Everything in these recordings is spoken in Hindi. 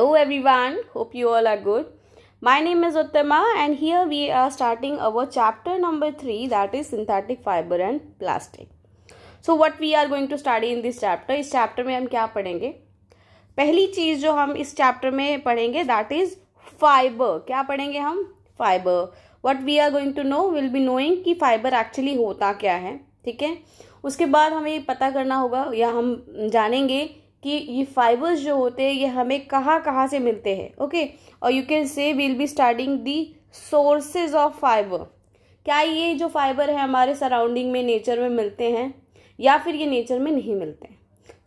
Hello everyone, hope you all are good. My name is Uttama and here we are starting our chapter number 3 that is synthetic fiber and plastic. So what we are going to study in this chapter, इस chapter में हम क्या पढ़ेंगे पहली चीज़ जो हम इस chapter में पढ़ेंगे that is fiber. क्या पढ़ेंगे हम fiber. What we are going to know will be knowing कि fiber actually होता क्या है ठीक है उसके बाद हमें पता करना होगा या हम जानेंगे कि ये फाइबर्स जो होते हैं ये हमें कहाँ कहाँ से मिलते हैं ओके और you can say we'll be starting the sources of fibre क्या ये जो फाइबर है हमारे सराउंडिंग में नेचर में मिलते हैं या फिर ये नेचर में नहीं मिलते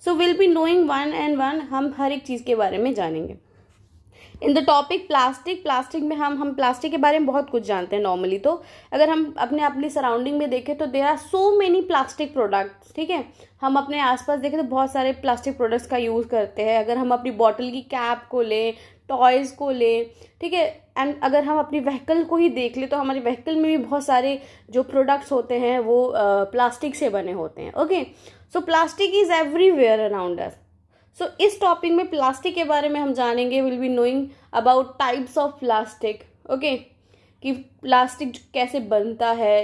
so will be knowing one and one हम हर एक चीज़ के बारे में जानेंगे in the topic plastic plastic में हम हम प्लास्टिक के बारे में बहुत कुछ जानते हैं नॉर्मली तो अगर हम अपने अपनी सराउंडिंग में देखें तो there are so many plastic products ठीक है हम अपने आसपास देखें तो बहुत सारे प्लास्टिक प्रोडक्ट्स का यूज़ करते हैं अगर हम अपनी बॉटल की कैप को लें टॉयज़ को लें ठीक है एंड अगर हम अपनी व्हीकल को ही देख लें तो हमारे व्हीकल में भी बहुत सारे जो प्रोडक्ट्स होते हैं वो प्लास्टिक से बने होते हैं okay so plastic is everywhere around us so इस टॉपिक में प्लास्टिक के बारे में हम जानेंगे will be knowing about types of plastic okay कि प्लास्टिक कैसे बनता है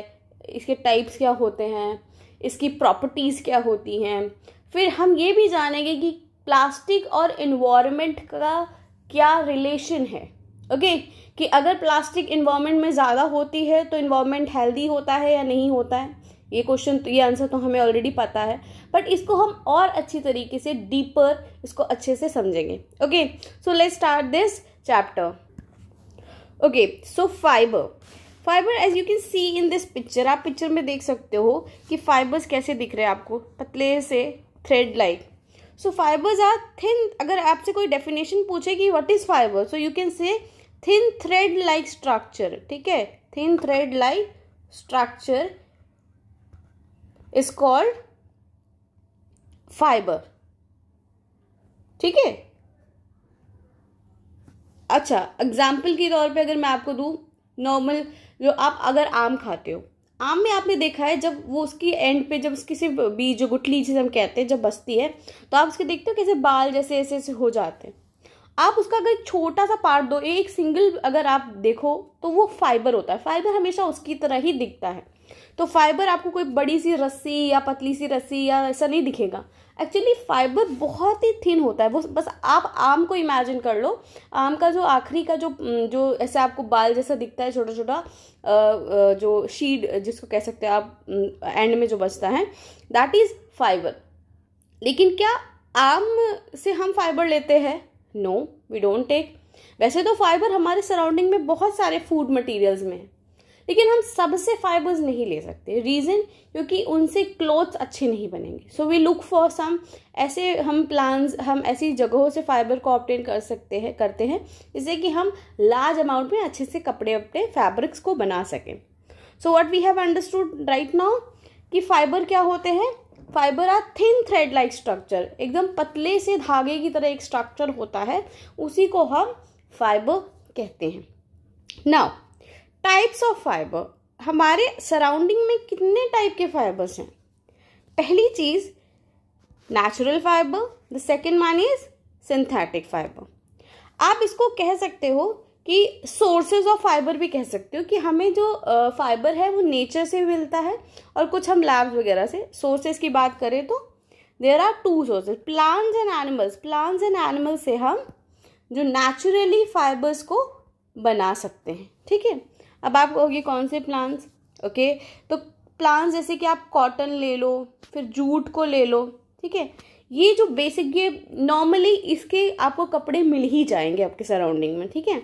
इसके टाइप्स क्या होते हैं इसकी प्रॉपर्टीज़ क्या होती हैं फिर हम ये भी जानेंगे कि प्लास्टिक और इन्वायरमेंट का क्या रिलेशन है ओके okay? कि अगर प्लास्टिक इन्वामेंट में ज़्यादा होती है तो इन्वामेंट हेल्दी होता है या नहीं होता है ये क्वेश्चन तो ये आंसर तो हमें ऑलरेडी पता है बट इसको हम और अच्छी तरीके से डीपर इसको अच्छे से समझेंगे okay so let start this chapter okay so fibre fibre as you can see in this picture आप पिक्चर में देख सकते हो कि फाइबर्स कैसे दिख रहे हैं आपको पतले से thread like so fibres are thin अगर आपसे कोई डेफिनेशन पूछे कि what is fibre so you can say thin thread like structure ठीक है thin thread like structure is called fibre ठीक है अच्छा एग्जाम्पल के तौर पे अगर मैं आपको दूँ नॉर्मल जो आप अगर आम खाते हो आम में आपने देखा है जब वो उसकी एंड पे जब उसकी सिर्फ बीज जो गुटली जिसे हम कहते हैं जब बसती है तो आप उसके देखते हो कैसे बाल जैसे ऐसे ऐसे हो जाते हैं आप उसका अगर छोटा सा पार्ट दो एक सिंगल अगर आप देखो तो वो फाइबर होता है फाइबर हमेशा उसकी तरह ही दिखता है तो फाइबर आपको कोई बड़ी सी रस्सी या पतली सी रस्सी या ऐसा नहीं दिखेगा एक्चुअली फाइबर बहुत ही थिन होता है वो बस आप आम को इमेजिन कर लो आम का जो आखिरी का जो जो ऐसे आपको बाल जैसा दिखता है छोटा छोटा जो शीड जिसको कह सकते हैं आप एंड में जो बचता है दैट इज़ फाइबर लेकिन क्या आम से हम फाइबर लेते हैं नो वी डोंट टेक वैसे तो फाइबर हमारे सराउंडिंग में बहुत सारे फूड मटेरियल्स में है लेकिन हम सबसे फाइबर्स नहीं ले सकते रीज़न क्योंकि उनसे क्लोथ्स अच्छे नहीं बनेंगे so we look for some ऐसे हम प्लान्स हम ऐसी जगहों से फाइबर को ऑप्टेन कर सकते हैं करते हैं जिससे कि हम लार्ज अमाउंट में अच्छे से कपड़े अपने फैब्रिक्स को बना सकें so what we have understood right now कि फाइबर क्या होते हैं fibre a thin thread like structure एकदम पतले से धागे की तरह एक स्ट्रक्चर होता है उसी को हम फाइबर कहते हैं नाउ टाइप्स ऑफ फाइबर हमारे सराउंडिंग में कितने टाइप के फाइबर्स हैं पहली चीज़ natural fibre the second one is synthetic fibre आप इसको कह सकते हो कि सोर्सेज ऑफ फाइबर भी कह सकते हो कि हमें जो फाइबर है वो नेचर से मिलता है और कुछ हम लैब्स वगैरह से सोर्सेज की बात करें तो there are two sources plants and animals plants and animals से हम जो नेचुरली फाइबर्स को बना सकते हैं ठीक है अब आप कहोगे कौन से प्लांट्स ओके तो प्लांट्स जैसे कि आप कॉटन ले लो फिर जूट को ले लो ठीक है ये जो बेसिक ये नॉर्मली इसके आपको कपड़े मिल ही जाएंगे आपके सराउंडिंग में ठीक है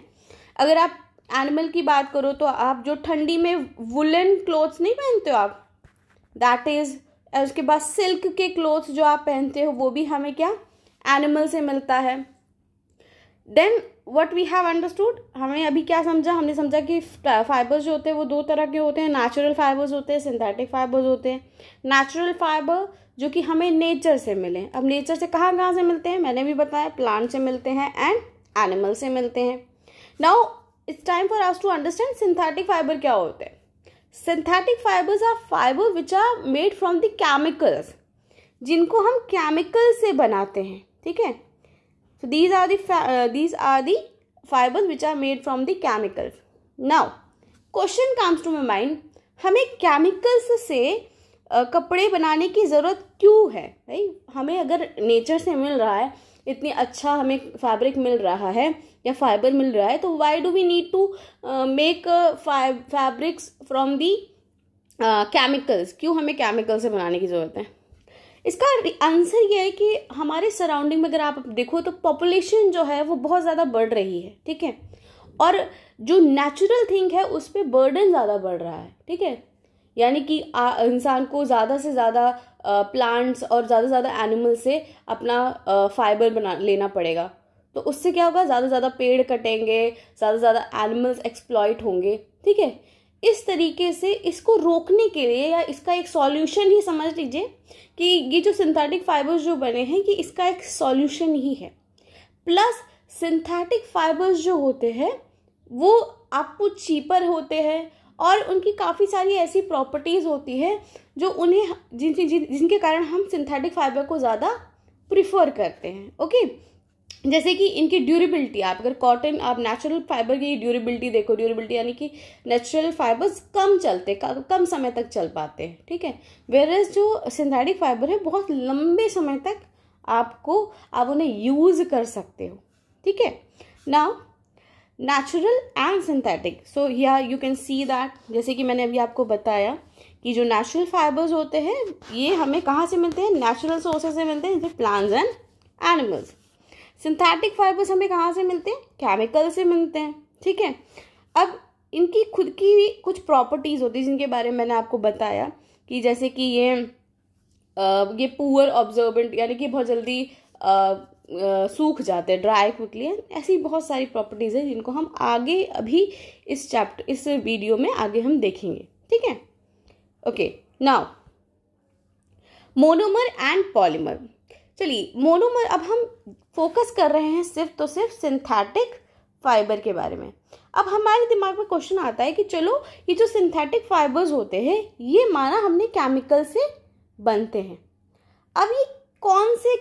अगर आप एनिमल की बात करो तो आप जो ठंडी में वुलन क्लोथ्स नहीं पहनते हो आप दैट इज़ उसके बाद सिल्क के क्लोथ्स जो आप पहनते हो वो भी हमें क्या एनिमल से मिलता है then what we have understood हमें अभी क्या समझा हमने समझा कि फाइबर्स जो होते हैं वो दो तरह के होते हैं नेचुरल फाइबर्स होते हैं सिंथेटिक फाइबर्स होते हैं नेचुरल फाइबर जो कि हमें नेचर से मिले अब नेचर से कहाँ कहाँ से मिलते हैं मैंने भी बताया प्लांट से मिलते हैं एंड एनिमल से मिलते हैं now it's time for us to understand synthetic fibre क्या होते हैं synthetic fibres are fibre which are made from the chemicals जिनको हम केमिकल से बनाते हैं ठीक है so these are the uh, these are the fibers which are made from the chemicals now question comes to my mind हमें केमिकल्स से uh, कपड़े बनाने की ज़रूरत क्यों है भाई हमें अगर नेचर से मिल रहा है इतनी अच्छा हमें फैब्रिक मिल रहा है या फाइबर मिल रहा है तो why do we need to make fabrics from the chemicals क्यों हमें केमिकल से बनाने की ज़रूरत है इसका आंसर ये है कि हमारे सराउंडिंग में अगर आप देखो तो पॉपुलेशन जो है वो बहुत ज़्यादा बढ़ रही है ठीक है और जो नेचुरल थिंग है उस पर बर्डन ज़्यादा बढ़ रहा है ठीक है यानी कि इंसान को ज़्यादा से ज़्यादा प्लांट्स और ज़्यादा से ज़्यादा एनिमल से अपना फाइबर बना लेना पड़ेगा तो उससे क्या होगा ज़्यादा से ज़्यादा पेड़ कटेंगे ज़्यादा से ज़्यादा एनिमल्स एक्सप्लॉयट होंगे ठीक है इस तरीके से इसको रोकने के लिए या इसका एक सॉल्यूशन ही समझ लीजिए कि ये जो सिंथेटिक फाइबर्स जो बने हैं कि इसका एक सॉल्यूशन ही है प्लस सिंथेटिक फाइबर्स जो होते हैं वो आपको चीपर होते हैं और उनकी काफ़ी सारी ऐसी प्रॉपर्टीज़ होती है जो उन्हें जिन, जिन जिनके कारण हम सिंथेटिक फाइबर को ज़्यादा प्रिफर करते हैं ओके जैसे कि इनकी ड्यूरेबिलिटी आप अगर कॉटन आप नेचुरल फाइबर की ड्यूरेबिलिटी देखो ड्यूरेबिलिटी यानी कि नेचुरल फाइबर्स कम चलते कम समय तक चल पाते हैं ठीक है वेरस जो सिंथेटिक फाइबर है बहुत लंबे समय तक आपको आप उन्हें यूज़ कर सकते हो ठीक है now natural and synthetic so या यू कैन सी दैट जैसे कि मैंने अभी आपको बताया कि जो नेचुरल फाइबर्स होते हैं ये हमें कहाँ से मिलते हैं नेचुरल सोर्सेज से मिलते हैं जैसे plants and animals synthetic fibres हमें कहाँ से मिलते हैं केमिकल से मिलते हैं ठीक है अब इनकी खुद की भी कुछ प्रॉपर्टीज़ होती है जिनके बारे में मैंने आपको बताया कि जैसे कि ये आ, ये पुअर ऑब्जर्वेंट यानी कि बहुत जल्दी आ, आ, सूख जाते हैं ड्राई क्विकली ऐसी बहुत सारी प्रॉपर्टीज़ हैं जिनको हम आगे अभी इस चैप्टर इस वीडियो में आगे हम देखेंगे ठीक है okay now monomer and polymer चलिए मोनोमर अब हम फोकस कर रहे हैं सिर्फ तो सिर्फ सिंथेटिक फाइबर के बारे में अब हमारे दिमाग में क्वेश्चन आता है कि चलो ये जो सिंथेटिक फाइबर्स होते हैं ये माना हमने केमिकल से बनते हैं अब ये कौन से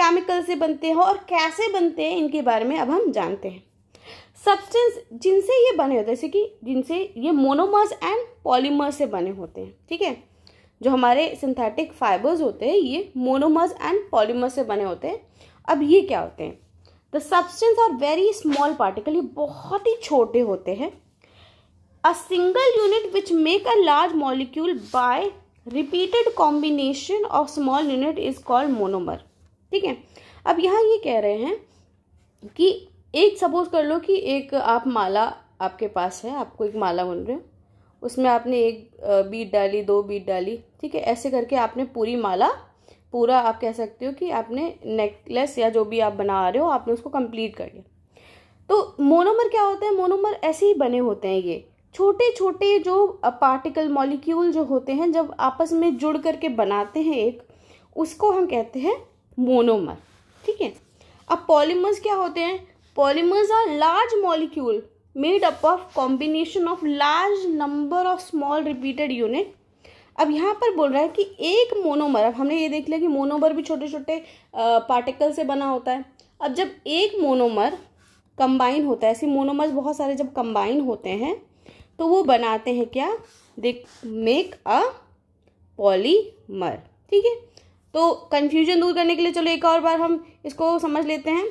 केमिकल से बनते हैं और कैसे बनते हैं इनके बारे में अब हम जानते हैं सब्सटेंस जिनसे ये बने होते हैं जैसे कि जिनसे ये मोनोमर्स एंड पॉलीमर्स से बने होते हैं ठीक है जो हमारे सिंथेटिक फाइबर्स होते हैं ये मोनोमर्स एंड पॉलीमर्स से बने होते हैं अब ये क्या होते हैं the substance are very small particle ये बहुत ही छोटे होते हैं a single unit which make a large molecule by repeated combination of small unit is called monomer ठीक है अब यहाँ ये कह रहे हैं कि एक सपोज कर लो कि एक आप माला आपके पास है आपको एक माला बन रहे हो उसमें आपने एक बीट डाली दो बीट डाली ठीक है ऐसे करके आपने पूरी माला पूरा आप कह सकते हो कि आपने नेकलेस या जो भी आप बना रहे हो आपने उसको कंप्लीट कर लिया तो मोनोमर क्या होता है मोनोमर ऐसे ही बने होते हैं ये छोटे छोटे जो पार्टिकल मॉलिक्यूल जो होते हैं जब आपस में जुड़ करके बनाते हैं एक उसको हम कहते हैं मोनोमर ठीक है अब पॉलीमर्स क्या होते हैं polymers are large molecule made up of combination of large number of small repeated unit अब यहाँ पर बोल रहा है कि एक मोनोमर अब हमने ये देख लिया कि मोनोमर भी छोटे छोटे पार्टिकल से बना होता है अब जब एक मोनोमर कंबाइन होता है ऐसे मोनोमर्स बहुत सारे जब कंबाइन होते हैं तो वो बनाते हैं क्या दे मेक अ पॉलीमर ठीक है तो कन्फ्यूजन दूर करने के लिए चलो एक और बार हम इसको समझ लेते हैं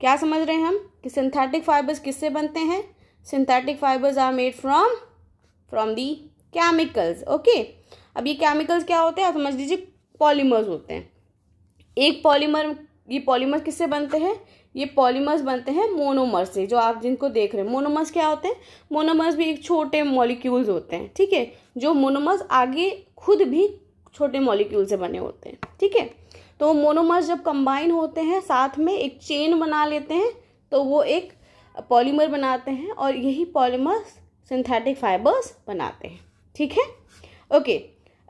क्या समझ रहे हैं हम कि सिंथेटिक फाइबर्स किससे बनते हैं synthetic fibres are made from from the chemicals okay अब ये केमिकल्स क्या होते हैं समझ लीजिए पॉलीमर्स होते हैं एक पॉलीमर ये पॉलीमर्स किससे बनते हैं ये पॉलीमर्स बनते हैं मोनोमर्स से जो आप जिनको देख रहे हैं मोनोमर्स क्या होते हैं मोनोमर्स भी एक छोटे मॉलिक्यूल्स होते हैं ठीक है जो मोनोमर्स आगे खुद भी छोटे मॉलिक्यूल से बने होते हैं ठीक है तो मोनोमर्स जब कंबाइन होते हैं साथ में एक चेन बना लेते हैं तो वो एक पॉलीमर बनाते हैं और यही पॉलीमर सिंथेटिक फाइबर्स बनाते हैं ठीक है ओके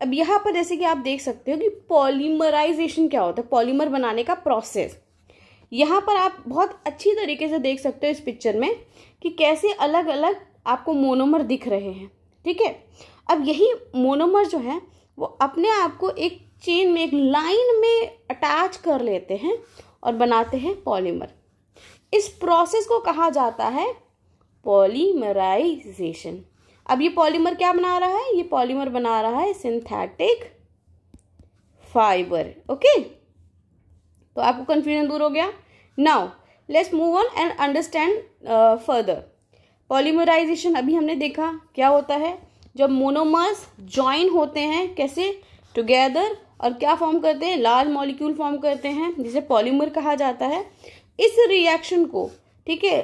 अब यहाँ पर जैसे कि आप देख सकते हो कि पॉलीमराइजेशन क्या होता है पॉलीमर बनाने का प्रोसेस यहाँ पर आप बहुत अच्छी तरीके से देख सकते हो इस पिक्चर में कि कैसे अलग अलग आपको मोनोमर दिख रहे हैं ठीक है अब यही मोनोमर जो है वो अपने आप को एक चेन में एक लाइन में अटैच कर लेते हैं और बनाते हैं पॉलीमर इस प्रोसेस को कहा जाता है पॉलीमराइजेशन अब ये पॉलीमर क्या बना रहा है ये पॉलीमर बना रहा है सिंथेटिक फाइबर ओके तो आपको कंफ्यूजन दूर हो गया now let's move on and understand further polymerisation अभी हमने देखा क्या होता है जब मोनोमर्स ज्वाइन होते हैं कैसे टुगेदर और क्या फॉर्म करते हैं लार्ज मॉलिक्यूल फॉर्म करते हैं जिसे पॉलीमर कहा जाता है इस रिएक्शन को ठीक है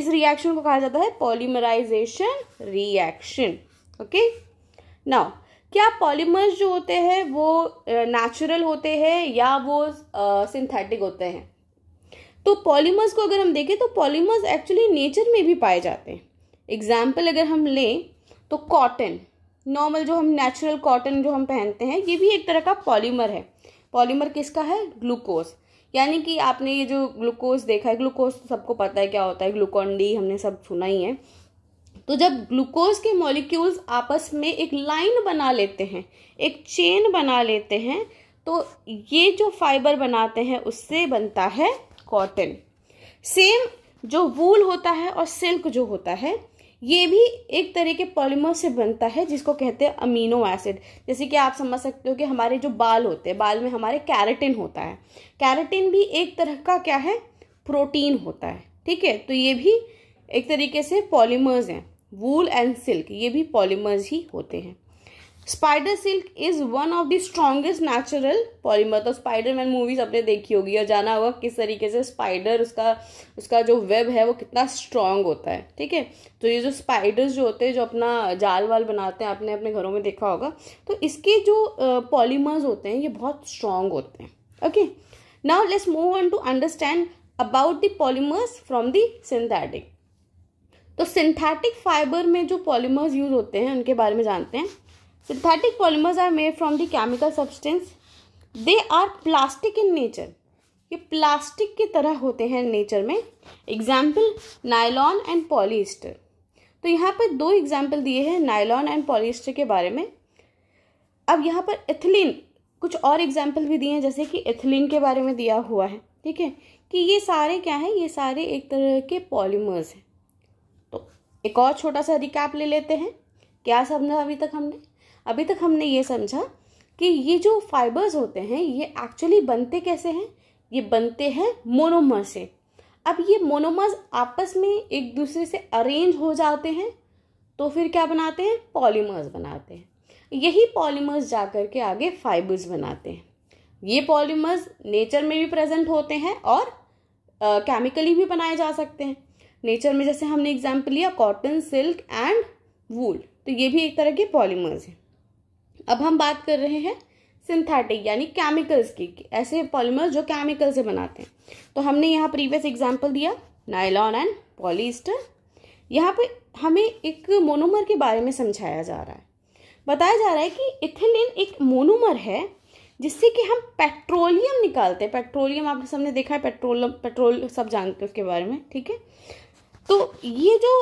इस रिएक्शन को कहा जाता है पॉलीमराइजेशन रिएक्शन ओके नाउ क्या पॉलीमर्स जो होते हैं वो नेचुरल होते हैं या वो सिंथेटिक होते हैं तो पॉलीमर्स को अगर हम देखें तो पॉलीमर्स एक्चुअली नेचर में भी पाए जाते हैं एग्जाम्पल अगर हम लें तो कॉटन नॉर्मल जो हम नेचुरल कॉटन जो हम पहनते हैं ये भी एक तरह का पॉलीमर है पॉलीमर किसका है ग्लूकोज यानी कि आपने ये जो ग्लूकोज देखा है ग्लूकोज तो सबको पता है क्या होता है ग्लूकॉन डी हमने सब सुना ही है तो जब ग्लूकोज के मॉलिक्यूल्स आपस में एक लाइन बना लेते हैं एक चेन बना लेते हैं तो ये जो फाइबर बनाते हैं उससे बनता है कॉटन सेम जो वूल होता है और सिल्क जो होता है ये भी एक तरह के पॉलीमर से बनता है जिसको कहते हैं अमीनो एसिड जैसे कि आप समझ सकते हो कि हमारे जो बाल होते हैं बाल में हमारे कैरेटिन होता है कैरेटिन भी एक तरह का क्या है प्रोटीन होता है ठीक है तो ये भी एक तरीके से पॉलीमर्स हैं वूल एंड सिल्क ये भी पॉलीमर्स ही होते हैं spider silk is one of the strongest natural polymer तो स्पाइडरमैन मूवीज आपने देखी होगी और जाना होगा किस तरीके से स्पाइडर उसका उसका जो वेब है वो कितना स्ट्रांग होता है ठीक है तो ये जो स्पाइडर्स जो होते हैं जो अपना जाल वाल बनाते हैं आपने अपने घरों में देखा होगा तो इसके जो पॉलीमर्स होते हैं ये बहुत स्ट्रांग होते हैं okay now let's move on to understand about the polymers from the synthetic तो सिंथेटिक फाइबर में जो पॉलीमर्स यूज होते हैं उनके बारे में जानते हैं synthetic polymers are made from the chemical substance they are plastic in nature ये प्लास्टिक की तरह होते हैं नेचर में एग्जाम्पल नायलॉन एंड पॉलीस्टर तो यहाँ पर दो एग्जाम्पल दिए हैं नायलॉन एंड पॉलीस्टर के बारे में अब यहाँ पर एथिलीन कुछ और एग्जाम्पल भी दिए हैं जैसे कि एथिलीन के बारे में दिया हुआ है ठीक है कि ये सारे क्या हैं ये सारे एक तरह के पॉलीमर्स हैं तो एक और छोटा सा रिकैप ले लेते हैं क्या समझा अभी तक हमने अभी तक हमने ये समझा कि ये जो फाइबर्स होते हैं ये एक्चुअली बनते कैसे हैं ये बनते हैं मोनोमर से अब ये मोनोमर्स आपस में एक दूसरे से अरेंज हो जाते हैं तो फिर क्या बनाते हैं पॉलीमर्स बनाते हैं यही पॉलीमर्स जा कर के आगे फाइबर्स बनाते हैं ये पॉलीमर्स नेचर में भी प्रेजेंट होते हैं और केमिकली भी बनाए जा सकते हैं नेचर में जैसे हमने एग्जाम्पल लिया कॉटन सिल्क एंड वूल तो ये भी एक तरह के पॉलीमर्स हैं अब हम बात कर रहे हैं सिंथेटिक यानी केमिकल्स की ऐसे पॉलीमर्स जो केमिकल से बनाते हैं तो हमने यहाँ प्रीवियस एग्जाम्पल दिया नायलॉन एंड पॉलीस्टर यहाँ पे हमें एक मोनोमर के बारे में समझाया जा रहा है बताया जा रहा है कि इथिलीन एक मोनोमर है जिससे कि हम पेट्रोलियम निकालते हैं पेट्रोलियम आपके सबने देखा है पेट्रोलियम पेट्रोल सब जानते हैं उसके बारे में ठीक है तो ये जो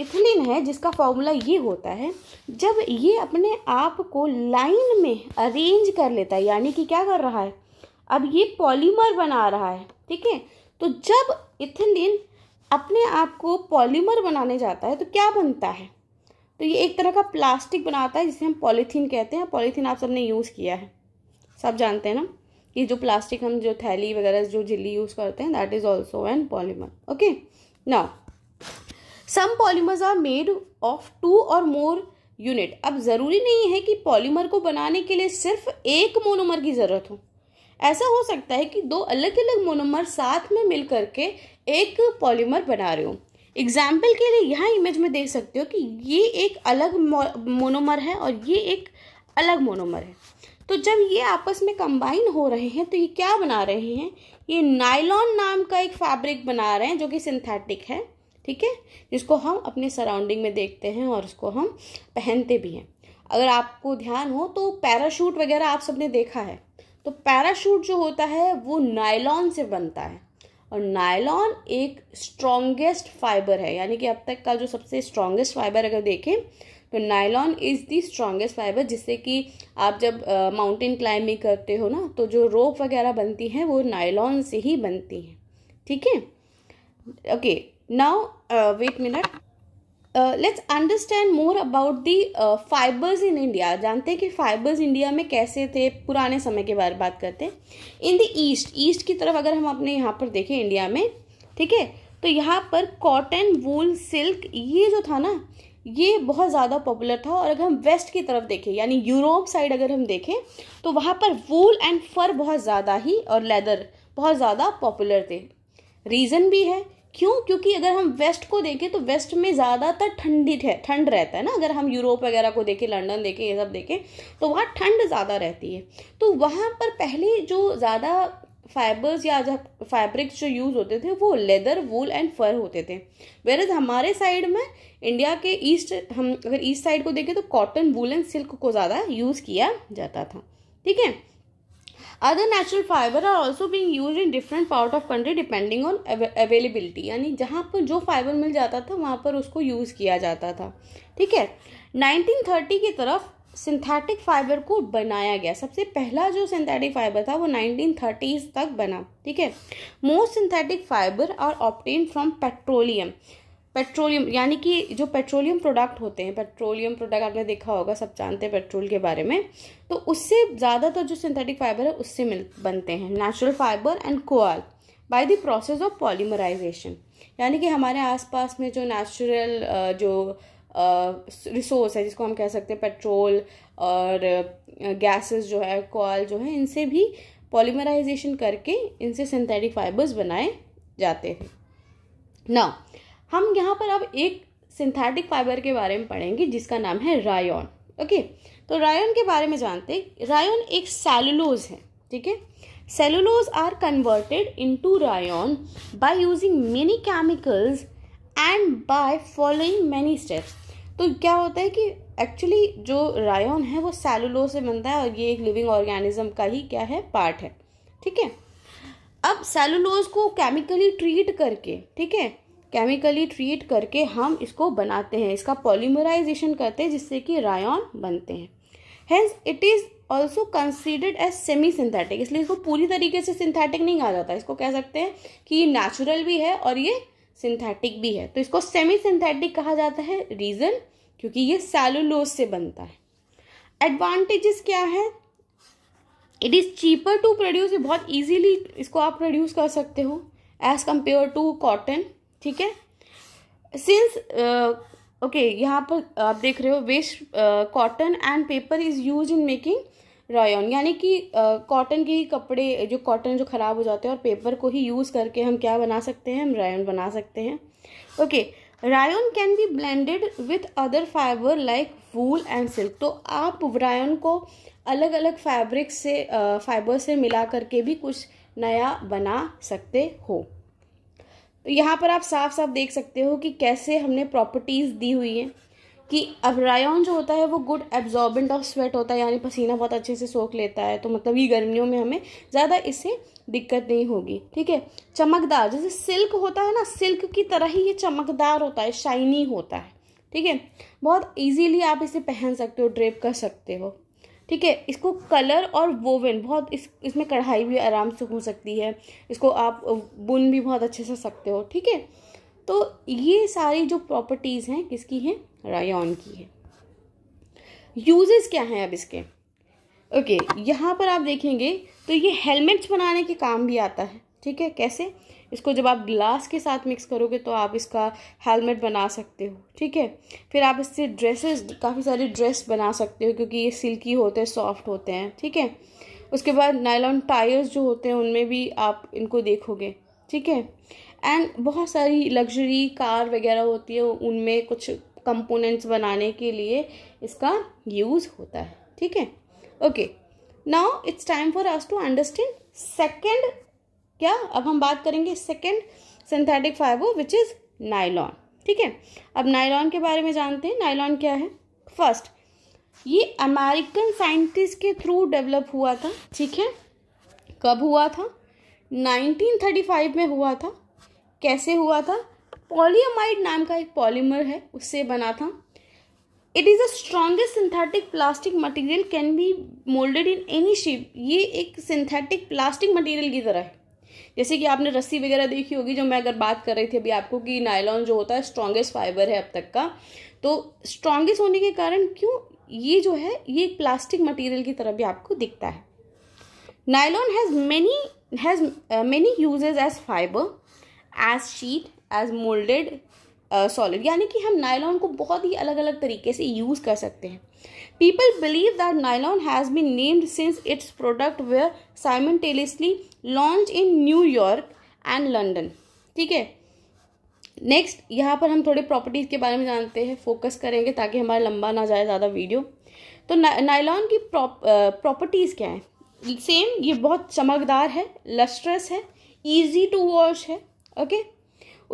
इथिलीन है जिसका फॉर्मूला ये होता है जब ये अपने आप को लाइन में अरेंज कर लेता है यानी कि क्या कर रहा है अब ये पॉलीमर बना रहा है ठीक है तो जब इथिलीन अपने आप को पॉलीमर बनाने जाता है तो क्या बनता है तो ये एक तरह का प्लास्टिक बनाता है जिसे हम पॉलीथीन कहते हैं पॉलीथीन आप सबने यूज़ किया है सब जानते हैं ना कि जो प्लास्टिक हम जो थैली वगैरह जो झिल्ली यूज़ करते हैं that is also an polymer okay ना some polymers are made of two or more unit अब ज़रूरी नहीं है कि पॉलीमर को बनाने के लिए सिर्फ एक मोनोमर की ज़रूरत हो ऐसा हो सकता है कि दो अलग अलग मोनोमर साथ में मिल करके एक पॉलीमर बना रहे हो एग्जाम्पल के लिए यहाँ इमेज में देख सकते हो कि ये एक अलग मोनोमर है और ये एक अलग मोनोमर है तो जब ये आपस में कंबाइन हो रहे हैं तो ये क्या बना रहे हैं ये नाइलॉन नाम का एक फैब्रिक बना रहे हैं जो कि सिंथेटिक है ठीक है जिसको हम अपने सराउंडिंग में देखते हैं और उसको हम पहनते भी हैं अगर आपको ध्यान हो तो पैराशूट वगैरह आप सबने देखा है तो पैराशूट जो होता है वो नायलॉन से बनता है और नायलॉन एक स्ट्रॉन्गेस्ट फाइबर है यानी कि अब तक का जो सबसे स्ट्रांगेस्ट फाइबर अगर देखें तो nylon is the strongest fibre जिससे कि आप जब माउंटेन क्लाइंबिंग करते हो ना तो जो रोप वगैरह बनती हैं वो नायलॉन से ही बनती हैं ठीक है okay now uh, wait minute let's understand more about the fibres in India जानते हैं कि फाइबर्स इंडिया में कैसे थे पुराने समय के बारे में बात करते हैं इन द ईस्ट ईस्ट की तरफ अगर हम अपने यहाँ पर देखें इंडिया में ठीक है तो यहाँ पर कॉटन वूल सिल्क ये जो था ना ये बहुत ज़्यादा पॉपुलर था और अगर हम वेस्ट की तरफ देखें यानी यूरोप साइड अगर हम देखें तो वहाँ पर वूल एंड फर बहुत ज़्यादा ही और लेदर बहुत ज़्यादा पॉपुलर थे रीज़न भी है क्यों क्योंकि अगर हम वेस्ट को देखें तो वेस्ट में ज़्यादातर ठंडी ठंड रहता है ना अगर हम यूरोप वगैरह को देखें लंदन देखें ये सब देखें तो वहाँ ठंड ज़्यादा रहती है तो वहाँ पर पहले जो ज़्यादा फाइबर्स या फैब्रिक्स जो यूज़ होते थे वो लेदर वूल एंड फर होते थे वेरज हमारे साइड में इंडिया के ईस्ट हम अगर ईस्ट साइड को देखें तो कॉटन वूल एंड सिल्क को ज़्यादा यूज़ किया जाता था ठीक है other natural fibre are also being use in different part of country depending on availability यानी जहाँ पर जो फाइबर मिल जाता था वहाँ पर उसको यूज़ किया जाता था ठीक है नाइनटीन थर्टी की तरफ सिंथेटिक फाइबर को बनाया गया सबसे पहला जो सिंथेटिक फाइबर था वो नाइनटीन थर्टीज तक बना ठीक है most synthetic fibre are obtain from petroleum petroleum यानी कि जो पेट्रोलियम प्रोडक्ट होते हैं पेट्रोलियम प्रोडक्ट आपने देखा होगा सब जानते हैं पेट्रोल के बारे में तो उससे ज़्यादातर तो जो सिंथेटिक फाइबर है उससे मिल बनते हैं natural fibre and coal by the process of polymerisation यानी कि हमारे आसपास में जो नेचुरल जो रिसोर्स है जिसको हम कह सकते हैं पेट्रोल और गैसेस जो है कोआल जो है इनसे भी पॉलीमराइजेशन करके इनसे सिंथेटिक फाइबर्स बनाए जाते हैं ना हम यहाँ पर अब एक सिंथेटिक फाइबर के बारे में पढ़ेंगे जिसका नाम है रायन ओके तो रायन के बारे में जानते हैं एक सेलुलोज है ठीक है cellulose are converted into rayon by using many chemicals and by following many steps तो क्या होता है कि एक्चुअली जो रायन है वो सेलुलोज से बनता है और ये एक लिविंग ऑर्गेनिज्म का ही क्या है पार्ट है ठीक है अब सेलुलोज को केमिकली ट्रीट करके ठीक है केमिकली ट्रीट करके हम इसको बनाते हैं इसका पॉलीमराइजेशन करते हैं जिससे कि रायन बनते हैं hence it is also considered as semi synthetic इसलिए इसको पूरी तरीके से सिंथेटिक नहीं कहा जाता इसको कह सकते हैं कि ये नेचुरल भी है और ये सिंथेटिक भी है तो इसको सेमी सिंथेटिक कहा जाता है रीज़न क्योंकि ये सेलुलोज से बनता है एडवांटेजेस क्या है it is cheaper to produce ये बहुत ईजीली इसको आप प्रोड्यूस कर सकते हो एज़ कम्पेयर टू कॉटन ठीक है सिंस ओके uh, यहाँ पर आप देख रहे हो waste cotton and paper is use in making rayon यानी कि कॉटन uh, के ही कपड़े जो कॉटन जो ख़राब हो जाते हैं और पेपर को ही यूज़ करके हम क्या बना सकते हैं हम रायन बना सकते हैं okay rayon can be blended with other fibre like wool and silk तो आप रायन को अलग अलग फैब्रिक से फाइबर uh, से मिला करके भी कुछ नया बना सकते हो तो यहाँ पर आप साफ साफ देख सकते हो कि कैसे हमने प्रॉपर्टीज़ दी हुई हैं कि अब जो होता है वो गुड एब्जॉर्बेंट ऑफ स्वेट होता है यानी पसीना बहुत अच्छे से सोख लेता है तो मतलब ये गर्मियों में हमें ज़्यादा इससे दिक्कत नहीं होगी ठीक है चमकदार जैसे सिल्क होता है ना सिल्क की तरह ही ये चमकदार होता है शाइनी होता है ठीक है बहुत इजीली आप इसे पहन सकते हो ड्रेप कर सकते हो ठीक है इसको कलर और वोवन बहुत इस इसमें कढ़ाई भी आराम से हो सकती है इसको आप बुन भी बहुत अच्छे से सकते हो ठीक है तो ये सारी जो प्रॉपर्टीज़ हैं किसकी हैं रायन की है यूजेस क्या हैं अब इसके ओके okay, यहाँ पर आप देखेंगे तो ये हेलमेट्स बनाने के काम भी आता है ठीक है कैसे इसको जब आप ग्लास के साथ मिक्स करोगे तो आप इसका हेलमेट बना सकते हो ठीक है फिर आप इससे ड्रेसेस काफ़ी सारे ड्रेस बना सकते हो क्योंकि ये सिल्की होते हैं सॉफ्ट होते हैं ठीक है उसके बाद नायलॉन टायर्स जो होते हैं उनमें भी आप इनको देखोगे ठीक है एंड बहुत सारी लग्जरी कार वगैरह होती है उनमें कुछ कंपोनेंट्स बनाने के लिए इसका यूज़ होता है ठीक है okay now it's time for us to understand second क्या अब हम बात करेंगे second synthetic fibre which is nylon ठीक है अब नाइलॉन के बारे में जानते हैं नाइलॉन क्या है फर्स्ट ये अमेरिकन साइंटिस्ट के थ्रू डेवलप हुआ था ठीक है कब हुआ था 1935 में हुआ था कैसे हुआ था पॉलीमाइड नाम का एक पॉलीमर है उससे बना था it is a strongest synthetic plastic material can be moulded in any shape ये एक सिंथेटिक प्लास्टिक मटेरियल की तरह है जैसे कि आपने रस्सी वगैरह देखी होगी जो मैं अगर बात कर रही थी अभी आपको कि नायलॉन जो होता है स्ट्रॉन्गेस्ट फाइबर है अब तक का तो स्ट्रॉन्गेस्ट होने के कारण क्यों ये जो है ये एक प्लास्टिक मटेरियल की तरह भी आपको दिखता है nylon has many has many uses as fibre as sheet as moulded solid यानी कि हम नायलॉन को बहुत ही अलग अलग तरीके से यूज़ कर सकते हैं People believe that nylon has been named since its product were simultaneously launched in New York and London. ठीक है नेक्स्ट यहाँ पर हम थोड़े प्रॉपर्टीज़ के बारे में जानते हैं फोकस करेंगे ताकि हमारा लंबा ना जाए ज़्यादा वीडियो तो नायलॉन की प्रॉपर्टीज़ क्या हैं सेम ये बहुत चमकदार है लस्ट्रस है ईजी टू वॉश है ओके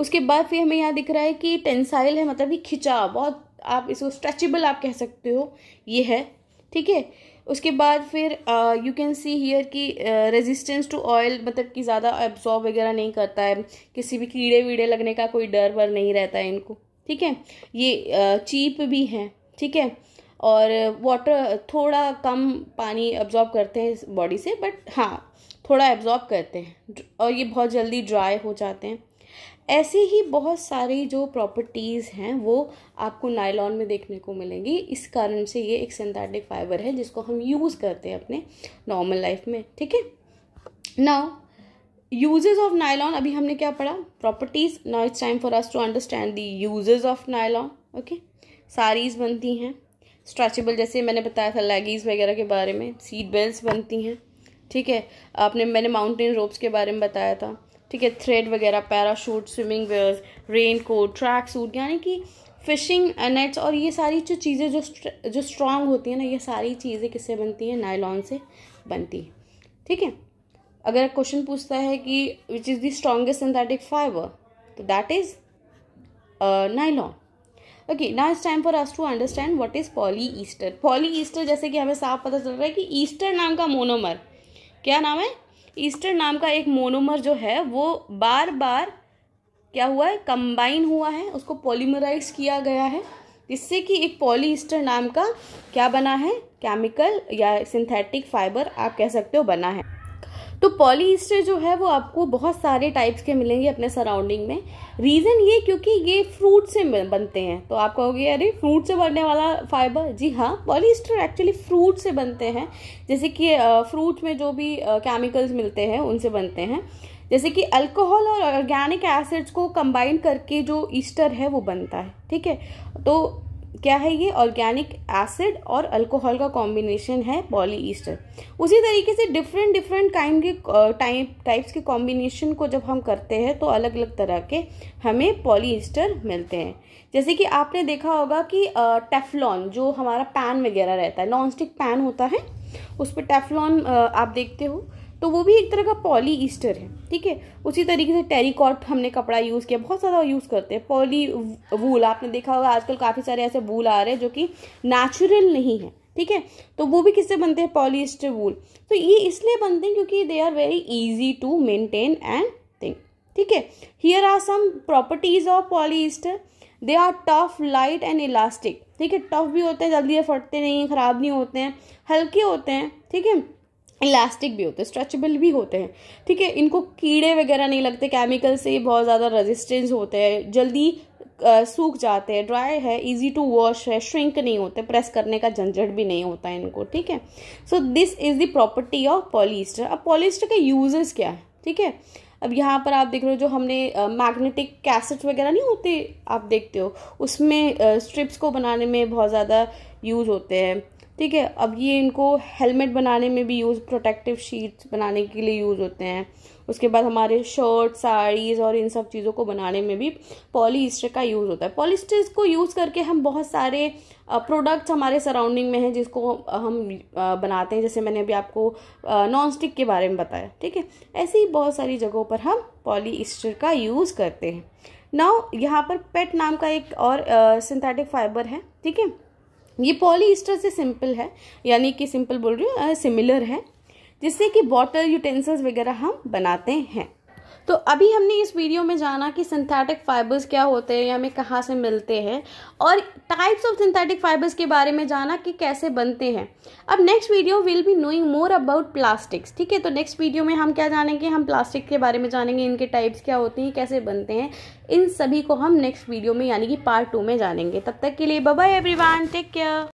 उसके बाद फिर हमें यहाँ दिख रहा है कि टेंसाइल है मतलब कि खिंचाव बहुत आप इसको स्ट्रेचेबल आप कह सकते हो ये है ठीक है उसके बाद फिर यू कैन सी हियर कि रेजिस्टेंस टू ऑयल मतलब कि ज़्यादा एब्जॉर्ब वगैरह नहीं करता है किसी भी कीड़े वीड़े लगने का कोई डर वर नहीं रहता है इनको ठीक है ये चीप uh, भी हैं ठीक है और वाटर थोड़ा कम पानी एब्जॉर्ब करते हैं बॉडी से बट हाँ थोड़ा एब्जॉर्ब करते हैं और ये बहुत जल्दी ड्राई हो जाते हैं ऐसे ही बहुत सारी जो प्रॉपर्टीज़ हैं वो आपको नायलॉन में देखने को मिलेंगी इस कारण से ये एक सिंथेटिक फाइबर है जिसको हम यूज़ करते हैं अपने नॉर्मल लाइफ में ठीक है नाउ यूजेज ऑफ नायलॉन अभी हमने क्या पढ़ा properties now it's time for us to understand the uses of nylon okay saris बनती हैं स्ट्रेचेबल जैसे मैंने बताया था लेगीज़ वगैरह के बारे में सीट बेल्ट बनती हैं ठीक है आपने मैंने माउंटेन रोप्स के बारे में बताया था ठीक है थ्रेड वगैरह parachute swimming wears raincoat tracksuit यानी कि फिशिंग नेट्स और ये सारी जो चीज़ें जो जो स्ट्रांग होती हैं ना ये सारी चीज़ें किससे बनती हैं नायलॉन से बनती हैं ठीक है अगर क्वेश्चन पूछता है कि which is the strongest synthetic fibre तो दैट इज़ नायलॉन ओके ना it's time for us to understand what is polyester polyester जैसे कि हमें साफ पता चल रहा है कि ईस्टर नाम का मोनोमर क्या नाम है ईस्टर नाम का एक मोनोमर जो है वो बार बार क्या हुआ है कंबाइन हुआ है उसको पॉलीमराइज किया गया है जिससे कि एक पॉलीस्टर नाम का क्या बना है केमिकल या सिंथेटिक फाइबर आप कह सकते हो बना है तो पॉलीस्टर जो है वो आपको बहुत सारे टाइप्स के मिलेंगे अपने सराउंडिंग में रीज़न ये क्योंकि ये फ्रूट से बनते हैं तो आप कहोगे अरे फ्रूट से बनने वाला फाइबर जी हाँ पॉलीस्टर एक्चुअली फ्रूट से बनते हैं जैसे कि फ्रूट में जो भी केमिकल्स मिलते हैं उनसे बनते हैं जैसे कि अल्कोहल और ऑर्गेनिक एसिड्स को कंबाइन करके जो ईस्टर है वो बनता है ठीक है तो क्या है ये ऑर्गेनिक एसिड और अल्कोहल का कॉम्बिनेशन है पॉली ईस्टर उसी तरीके से डिफरेंट डिफरेंट काइंड के टाइप टाइप्स के कॉम्बिनेशन को जब हम करते हैं तो अलग अलग तरह के हमें पॉली ईस्टर मिलते हैं जैसे कि आपने देखा होगा कि टेफलॉन जो हमारा पैन वगैरह रहता है नॉन स्टिक पैन होता है उस पर टेफलॉन आप देखते हो तो वो भी एक तरह का पॉली ईस्टर है ठीक है उसी तरीके से टेरिकॉट हमने कपड़ा यूज़ किया बहुत ज़्यादा यूज़ करते हैं पॉली वूल आपने देखा होगा आजकल काफ़ी सारे ऐसे वूल आ रहे हैं जो कि नेचुरल नहीं है ठीक है तो वो भी किससे बनते हैं पॉलीस्टर वूल तो ये इसलिए बनते हैं क्योंकि they are very easy to maintain and thing ठीक है here are some properties of polyester they are tough light and elastic ठीक है टफ भी होते हैं जल्दी फटते नहीं हैं ख़राब नहीं होते हैं हल्के होते हैं ठीक है इलास्टिक भी होते हैं स्ट्रेचेबल भी होते हैं ठीक है इनको कीड़े वगैरह नहीं लगते केमिकल से बहुत ज़्यादा रेजिस्टेंस होते हैं जल्दी सूख जाते हैं ड्राई है इजी टू वॉश है श्रिंक नहीं होते प्रेस करने का झंझट भी नहीं होता है इनको ठीक है so this is the property of polyester अब पॉलिस्टर के यूजेस क्या है ठीक है अब यहाँ पर आप देख रहे हो जो हमने मैग्नेटिक कैसेट वगैरह नहीं होते आप देखते हो उसमें स्ट्रिप्स को बनाने में बहुत ज़्यादा यूज़ होते हैं ठीक है अब ये इनको हेलमेट बनाने में भी यूज़ प्रोटेक्टिव शीट्स बनाने के लिए यूज़ होते हैं उसके बाद हमारे शर्ट साड़ीज़ और इन सब चीज़ों को बनाने में भी पॉलीस्टर का यूज़ होता है पॉलीस्टर को यूज़ करके हम बहुत सारे प्रोडक्ट्स हमारे सराउंडिंग में हैं जिसको हम बनाते हैं जैसे मैंने अभी आपको नॉन स्टिक के बारे में बताया ठीक है ऐसे ही बहुत सारी जगहों पर हम पॉलीस्टर का यूज़ करते हैं नाउ यहाँ पर पेट नाम का एक और सिंथेटिक फाइबर है ठीक है ये पॉलीस्टर से सिंपल है यानी कि सिंपल बोल रही हूँ सिमिलर है जिससे कि बॉटल यूटेंसिल्स वगैरह हम बनाते हैं तो अभी हमने इस वीडियो में जाना कि सिंथेटिक फाइबर्स क्या होते हैं या हमें कहाँ से मिलते हैं और टाइप्स ऑफ सिंथेटिक फाइबर्स के बारे में जाना कि कैसे बनते हैं अब next video will be knowing more about plastics ठीक है तो नेक्स्ट वीडियो में हम क्या जानेंगे हम प्लास्टिक के बारे में जानेंगे इनके टाइप्स क्या होते हैं कैसे बनते हैं इन सभी को हम नेक्स्ट वीडियो में यानी कि पार्ट टू में जानेंगे तब तक के लिए बाय वन टेक केयर